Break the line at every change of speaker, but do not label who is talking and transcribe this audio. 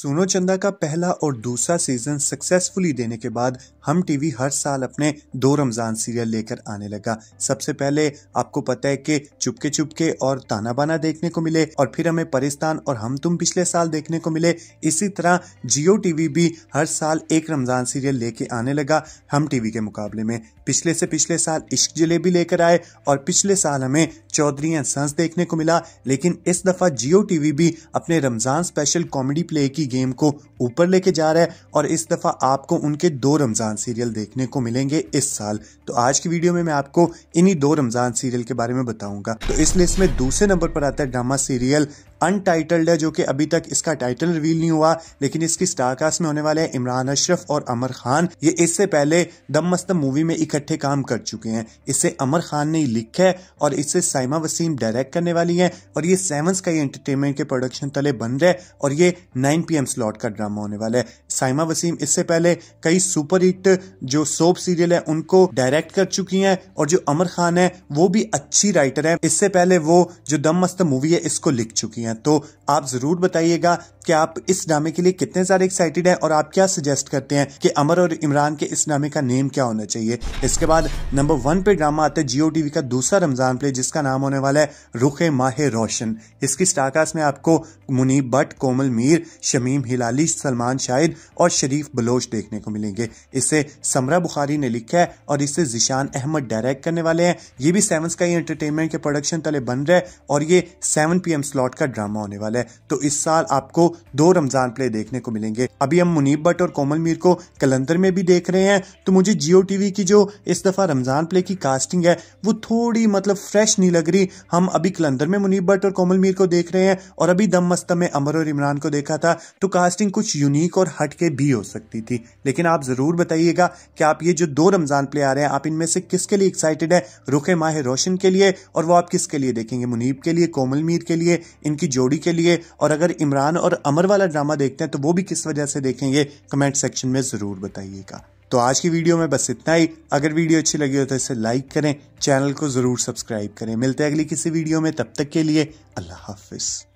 सोनो चंदा का पहला और दूसरा सीजन सक्सेसफुली देने के बाद हम टीवी हर साल अपने दो रमजान सीरियल लेकर आने लगा सबसे पहले आपको पता है कि चुपके चुपके और ताना बाना देखने को मिले और फिर हमें परिस्तान और हम तुम पिछले साल देखने को मिले इसी तरह जियो टीवी भी हर साल एक रमजान सीरियल लेके आने लगा हम टीवी के मुकाबले में पिछले से पिछले साल इश्क जलेबी लेकर आए और पिछले साल हमें चौधरी एंड सन्स देखने को मिला लेकिन इस दफा जियो टीवी भी अपने रमजान स्पेशल कॉमेडी प्ले की गेम को ऊपर लेके जा रहा है और इस दफ़ा आपको उनके दो रमज़ान सीरियल देखने को मिलेंगे इस साल तो आज की वीडियो में मैं आपको इन्हीं दो रमज़ान सीरियल के बारे में बताऊंगा तो इस लिस्ट में दूसरे नंबर पर आता है ड्रामा सीरियल अनटाइटल्ड है जो कि अभी तक इसका टाइटल रिवील नहीं हुआ लेकिन इसकी स्टारकास्ट में होने वाले हैं इमरान अशरफ और अमर खान ये इससे पहले दम मस्तम मूवी में इकट्ठे काम कर चुके हैं इसे अमर खान ने लिखा है और इसे साइमा वसीम डायरेक्ट करने वाली है और ये सेवन स्काई एंटरटेनमेंट के प्रोडक्शन तले बन रहे और ये नाइन पी स्लॉट का ड्रामा होने वाला है साइमा वसीम इससे पहले कई सुपर हिट जो सोप सीरियल है उनको डायरेक्ट कर चुकी हैं और जो अमर खान है वो भी अच्छी राइटर है इससे पहले वो जो दम मस्त मूवी है इसको लिख चुकी है हैं तो आप ज़रूर बताइएगा कि आप इस ड्रामे के लिए कितने ज़्यादा एक्साइटेड हैं और आप क्या सजेस्ट करते हैं कि अमर और इमरान के इस ड्रामे का नेम क्या होना चाहिए इसके बाद नंबर वन पे ड्रामा आता है जियो टीवी का दूसरा रमज़ान प्ले जिसका नाम होने वाला है रुखे माहे रोशन इसकी स्टारकास्ट में आपको मुनीब भट्ट कोमल मीर शमीम हिलाली सलमान शाहिद और शरीफ बलोच देखने को मिलेंगे इसे समरा बुखारी ने लिखा है और इसे जिशान अहमद डायरेक्ट करने वाले हैं ये भी सेवन का ही एंटरटेनमेंट के प्रोडक्शन तले बन रहे और ये सेवन पी स्लॉट का ड्रामा होने वाला है तो इस साल आपको दो रमजान प्ले देखने को मिलेंगे अभी हम मुनीब भट्ट और कोमल मीर को कलंदर में भी देख रहे हैं तो मुझे जियो टीवी की जो इस दफा रमजान प्ले की कास्टिंग है वो थोड़ी मतलब फ्रेश नहीं लग रही हम अभी कलंदर में मुनीब भट्ट और कोमल मीर को देख रहे हैं और अभी दम मस्तम में अमर और इमरान को देखा था तो कास्टिंग कुछ यूनिक और हटके भी हो सकती थी लेकिन आप जरूर बताइएगा कि आप ये जो दो रमजान प्ले आ रहे हैं आप इनमें से किसके लिए एक्साइटेड है रुखे माह रोशन के लिए और वो आप किसके लिए देखेंगे मुनीब के लिए कोमल मीर के लिए इनकी जोड़ी के लिए और अगर इमरान और अमर वाला ड्रामा देखते हैं तो वो भी किस वजह से देखेंगे कमेंट सेक्शन में ज़रूर बताइएगा तो आज की वीडियो में बस इतना ही अगर वीडियो अच्छी लगी हो तो इसे लाइक करें चैनल को ज़रूर सब्सक्राइब करें मिलते हैं अगली किसी वीडियो में तब तक के लिए अल्लाह हाफिज़